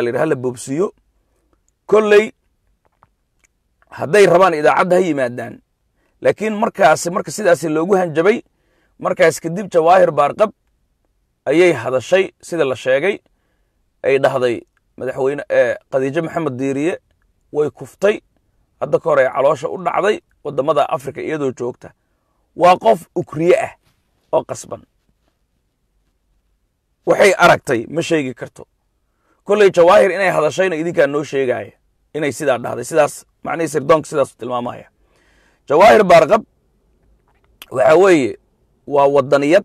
markaa la yidhaha boobsiiyo kolley hadday rabaan idaacadda ha yimaadaan laakiin markaasi marka sidaasi loogu hanjabay markaas kadib jawaahir baarqab ayay hadashay sida la sheegay ay dhahday madaxweyne khadiijo maxamed diiriye way kuftay hadda ka hor ay caloosha u dhacday waddamada afrika iyadoo joogta waa qof ukriye ah oo qasban waxay aragtay ma sheegi karto koley jawaahir inay hadashayna idinkaa noo sheegaaya inay sidaa dhahday sidaas macnihii sirdoonka sidaasu tilmaamaya jawaahir baarqab waxaa weeye waa wadaniyad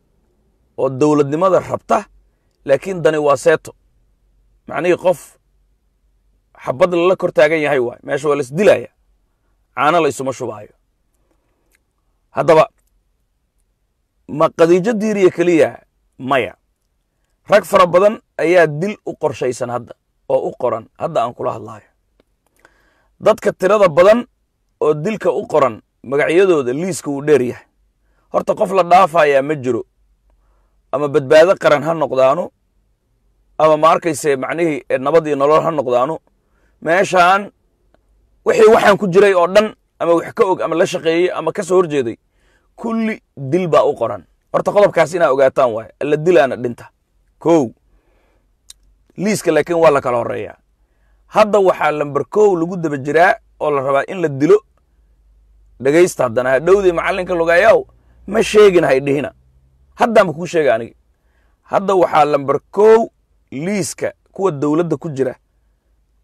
oo dowladnimada rabta laakiin dani waa seeto macnihii qof xabad lala kor taagan yahay waay meesha waa laisdilaya caano la isuma shubaayo haddaba ma qadiijo diiriya keliya maya rag fara badan ayaa dil u qorshaysan hadda oo u qoran hadda aan kula hadlaayo dadka tirada badan oo dilka u qoran magacyadooda liiska wuu dheer yahay horta qof la dhaafayaa ma jiro ama badbaado qaran ha noqdaanu ama ma arkayse macnihii nabad iyo nolol ha noqdaanu meeshaan wixii waxaan ku jiray oo dhan ama wax ka og ama la shaqeeyey ama ka soo horjeeday kulli dil baa u qoran horta qodobkaas inaa ogaataan waay alla dilaana dhinta kow liiska laakiin waa la kala horeeyaa hadda waxaa lamber kow lagu daba jiraa oo la rabaa in la dilo dhegaysta haddana hadhowdii macallinka lugaayaw ma sheegin haydhihina haddaanba kuu sheega anigi hadda waxaa lamber kow liiska kuwa dowladda ku jira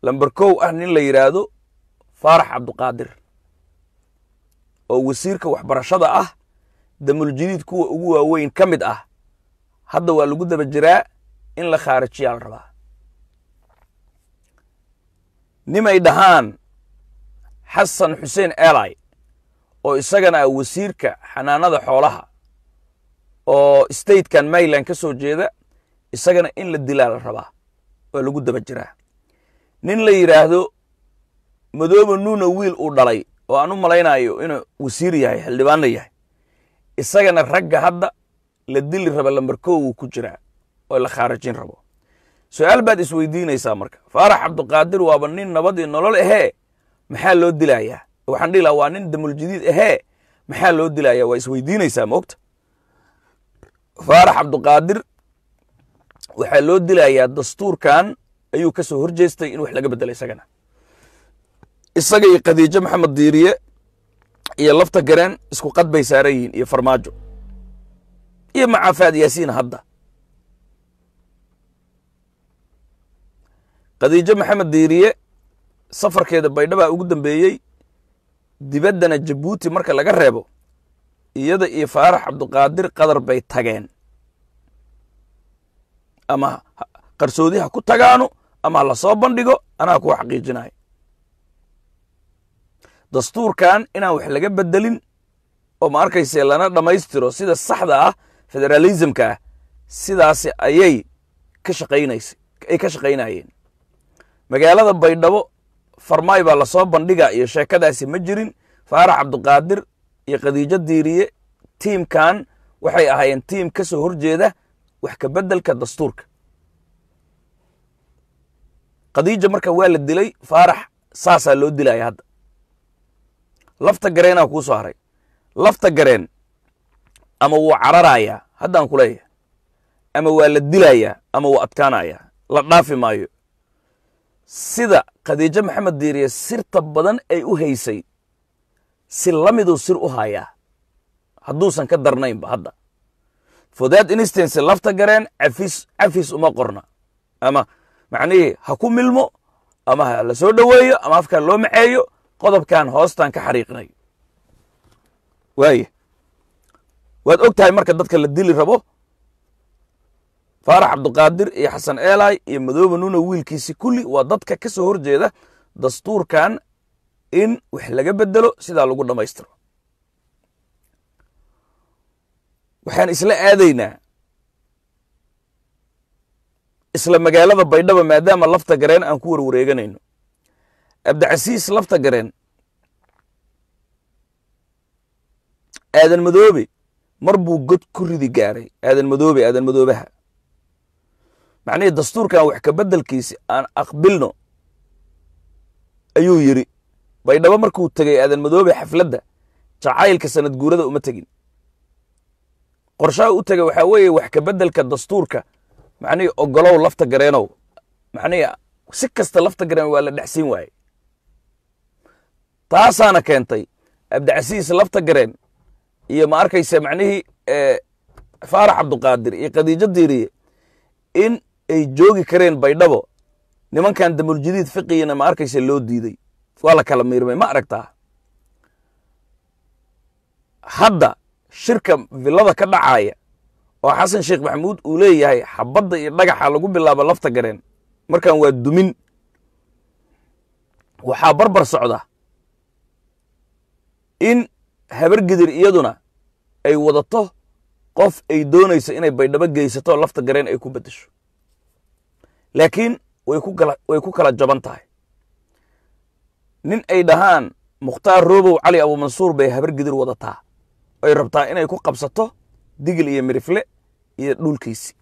lamber kow ah nin la yidhaahdo faarax cabduqaadir oo wasiirka waxbarashada ah damuljadiid kuwa ugu waaweyn ka mid ah hadda waa lagu daba jiraa in la khaarijiyaa la rabaa nimay dhahaan xasan xuseen eli oo isagana ah wasiirka xanaanada xoolaha oo statekan maryland ka soo jeeda isagana in la dilaa la rabaa waa lagu daba jiraa nin la yidhaahdo madooba nuuna wiil uu dhalay oo aan u malaynayo inuu wasiir yahay xildhibaanna yahay isagana ragga hadda la dili raba lambar ko uu ku jiraa oo la khaarajin rabo su-aal baad isweydiinaysaa marka faarax cabduqaadir waaba nin nabadii nolol ahee maxaa loo dilayaa waxaan dhihi laha waa nin damuljadiid ahee maxaa loo dilaya waa isweydiinaysaa maogta faarax cabduqaadir waxaa loo dilayaa dastuurkan ayuu kasoo soo horjeestay in wax laga bedelo isagana isaga iyo khadiijo maxamed diiriye iyo lafta gareen isku qad bay saaran yihiin iyo farmaajo iyo macafaad yaasiin hadda khadiijo maxamed diiriye safarkeeda baydhabaa ugu dambeeyey dibaddana jabuuti marka laga reebo iyada iyo faarax cabduqaadir qadar bay tageen ama qarsoodi ha ku tagaano ama ha la soo bandhigo anaa kuu xaqiijinayo dastuurkan inaan wax laga bedelin oo ma arkayse lana dhammaystiro sida saxda ah federalismka sidaasi ayay ka shaqaynaysay ay ka shaqaynayeen magaalada baydhabo farmaay baa lasoo bandhigaa iyo sheekadaasi ma jirin faarax cabduqaadir iyo khadiijo diiriye tiimkan waxay ahaayeen tiim ka soo horjeeda wax ka beddelka dastuurka khadiija marka waa la dilay faarax saasaa loo dilaya hadda lafta gareenaa kuu soo haray lafta gareen ama wuu cararayaa haddaan ku leeyahay ama waa la dilayaa ama wuu adkaanayaa la dhaafi maayo sida khadiijo maxamed diiriye sirta badan ay u haysay si lamiduu sir u hayaa hadduusan ka darnaynba hadda for that instance lafta gareen cafis cafis uma qorna ama macnihii ha ku milmo ama ha la soo dhoweeyo ama afkaan loo maceeyo qodobkan hoostaan ka xariiqnay waaye waad og tahay marka dadka la dili rabo faarax cabduqaadir iyo xasan eelay iyo madoobe nuna wiilkiisi kulli waa dadka ka soo horjeeda dastuurkan in wax laga bedelo sidaa lagu dhammaystiro waxaan isla aadaynaa isla magaalada baydhaba maadaama lafta gareen aan ku warwareeganayno abdicasiis lafta gareen aadan madoobe mar buu god ku ridi gaaray aadan madoobe aadan madoobaha macnihii dastuurkan wax kabeddelkiisi aan aqbilno ayuu yidhi baydhabo markuu tegay aadan madoobe xafladda jacaylka sanad guurada uma tegin qorshaha u tegay waxaa weeye wax kabeddelka dastuurka macnihii ogolow lafta gareenow macnihii si kasta lafta gareen waa la dhexsiin waayey taasaana keentay abdicasiis lafta gareen iyo ma arkayse macnihii faarax cabduqaadir iyo khadiijo diiriye in ay joogi kareen baydhabo nimankan damuljudiid fiqigina ma arkaysa loo diiday waa la kala miirmay ma aragtaa hadda shirka villada ka dhacaaya oo xasan sheekh maxamuud uu leeyahay xabadda iyo dhagaxa lagu bilaabo lafta gareen markaan waa dumin waxaa barbar socda in habargidir iyaduna ay wadato qof ay doonayso inay baydhabo geysato lafta gareen ay ku bedesho laakiin way ku kala jaban tahay nin ay dhahaan mukhtaar roobow cali abuumansuur bay habargidir wadataa ay rabtaa inay ku qabsato digil iyo mirifle iyo dhulkiisi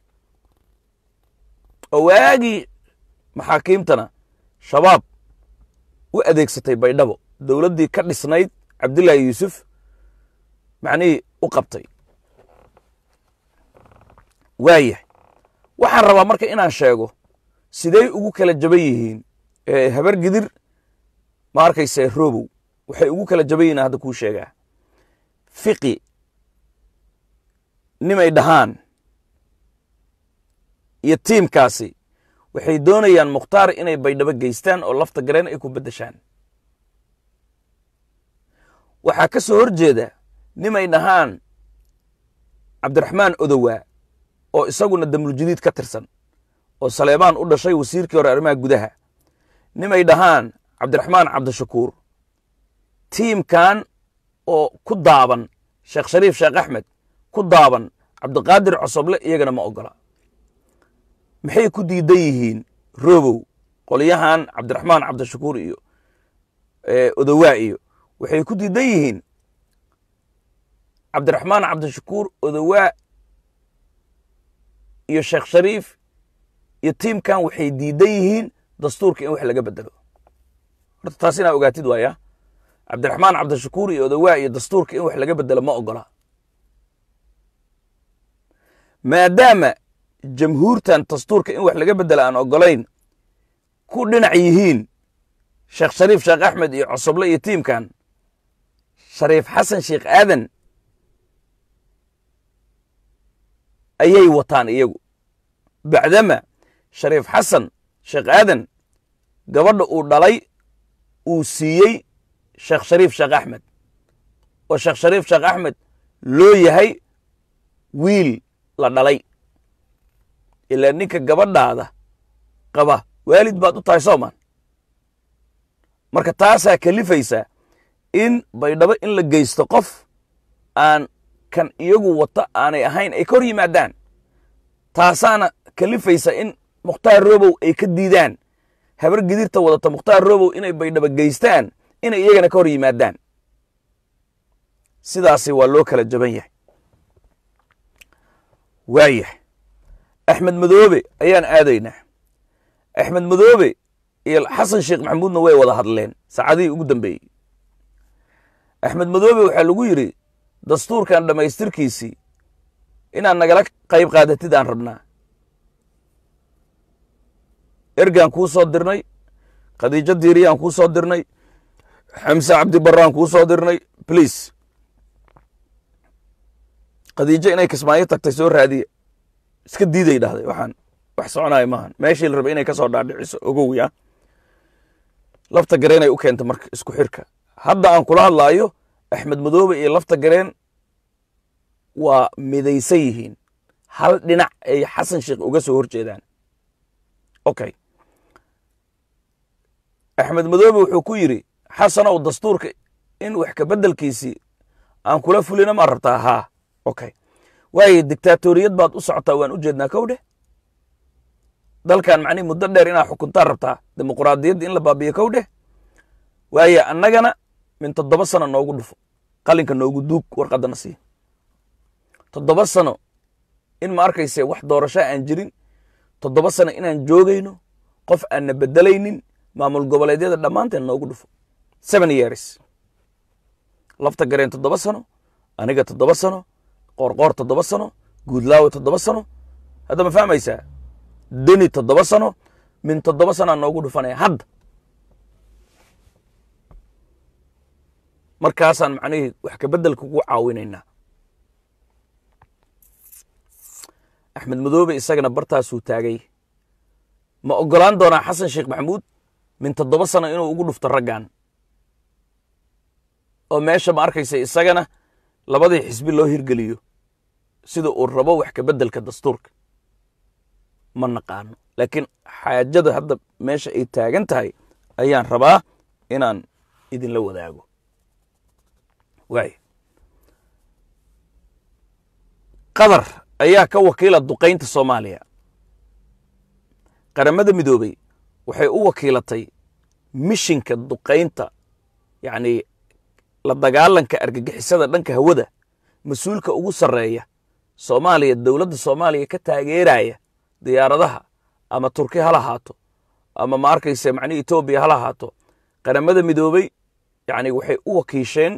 oo waagii maxaakiimtana shabaab u adeegsatay baydhabo dowladdii ka dhisnayd cabdillaahi yuusuf macnihii u qabtay waayah waxaan rabaa marka inaan sheego siday ugu kala jaban yihiin habar gidir ma arkayse roobow waxay ugu kala jaban yihiin hadda kuu sheegaa fiqi nimay dhahaan iyo tiimkaasi waxay doonayaan mukhtaar inay baydhabo geystaan oo lafta gareen ay ku beddeshaan waxaa ka soo hor nimay dhahaan cabdiraxmaan odowaa oo isaguna damuljudiid ka tirsan oo saleebaan u dhashay wasiirkii hore arrimaha gudaha nimay dhahaan cabdiraxmaan cabdishakuur tiimkan oo ku daaban sheekh shariif sheekh axmed ku daaban cabdiqaadir cosoble iyagana ma ogola maxay ku diidan yihiin roobow qolyahan cabdiraxmaan cabdishakuur iyo odowaa iyo waxay ku diidan yihiin cabdiraxmaan cabdishakuur odowaa iyo sheekh shariif iyo tiimkan waxay diidan yihiin dastuurka in wax laga bedelo horta taas inaa ogaatid waaya cabdiraxmaan cabdishakuur iyo odowaa iyo dastuurka in wax laga bedelo ma ogola maadaama jamhuurtan dastuurka in wax laga bedelo aan ogolayn ku dhinac yihiin sheekh shariif sheekh axmed iyo cosoble iyo tiimkan shariif xasan sheekh aadan ayay wataan iyagu bacdama shariif xasan sheekh aadan gabadha uu dhalay uu siiyey sheekh shariif sheekh axmed oo sheekh shariif sheekh axmed loo yahay wiil la dhalay ilaa ninka gabadhaada qaba waalid baad u tahay soomaan marka taasaa kalifaysaa in baydhabo in la geysto qof aan kan iyagu wata aanay ahayn ay ka hor yimaadaan taasaana kalifaysa in mukhtaar robow ay ka diidaan habar gidirta wadata mukhtaar robow inay baydhaba geystaan inay iyagana ka hor yimaadaan sidaasi waa loo kala jaban yahay waayah axmed madoobe ayaan aadaynaa axmed madoobe iyo xasan sheekh maxamuudna way wada hadleen saacadihii ugu dambeeyey axmed madoobe waxaa lagu yidhi dastuurkan dhammaystirkiisii inaad nagala qayb qaadatidaan rabnaa ergaan kuu soo dirnay khadiijo diiriyaan kuu soo dirnay xamse cabdibaraan kuu soo dirnay bliis khadiijo inay kismaayo tagtay soo raadiya iska diiday dhahday waxaan wax soconaayo maahan meeshii la raba inay kasoo soo dhaadhiciso ogow ya lafta gareenay u keenta marka isku xirka hadda aan kula hadlaayo axmed madoobe iyo lafta gareen waa midaysan yihiin hal dhinac ay xasan sheekh uga soo horjeedaan okay axmed madoobe wuxuu ku yidri xasanow dastuurka in wax kabeddelkiisii aan kula fulina ma rabtaa haa okay waayo dictatoriyad baad u socotaa waan u jeednaa kow dheh dalkan macnihi muddo dheer inaad xukuntaa rabtaa dimuquraadiyadda in la baabiyo kow dheh waayo annagana min toddoba sana noogu dhufo qalinka noogu duug warqaddana sii toddoba sano in ma arkayse wax doorasho aan jirin toddoba sano inaan joogayno qof aanna bedelaynin maamul goboleedyada dhammaanteen noogu dhufo seven years lafta gareen toddoba sano aniga toddoba sano qoorqoor toddoba sano guudlaawe toddoba sano hadda ma fahmaysaa deni toddoba sano min toddoba sanaa noogu dhufanaya hadda markaasaan macnihii wax kabeddelka ku caawinaynaa axmed madoobe isagana bartaasuu taagay ma ogolaan doonaa xasan sheekh maxamuud min toddoba sano inuu ugu dhufto raggan oo meesha ma arkaysa isagana labadii xisbi loo hirgeliyo sida uu rabo wax ka beddelka dastuurka ma naqaano laakiin xaajada hadda meesha ay taagan tahay ayaan rabaa inaan idinla wadaago waay qadar ayaa ka wakiila duqaynta soomaaliya qaramada midoobey waxay u wakiilatay mishinka duqaynta yacnii la dagaalanka argagixisada dhanka hawada mas-uulka ugu sarreeya soomaaliya dowladda soomaaliya ka taageeraya diyaaradaha ama turki ha lahaato ama ma arkayse macnii etoobiya ha lahaato qaramada midoobey yacni waxay u wakiisheen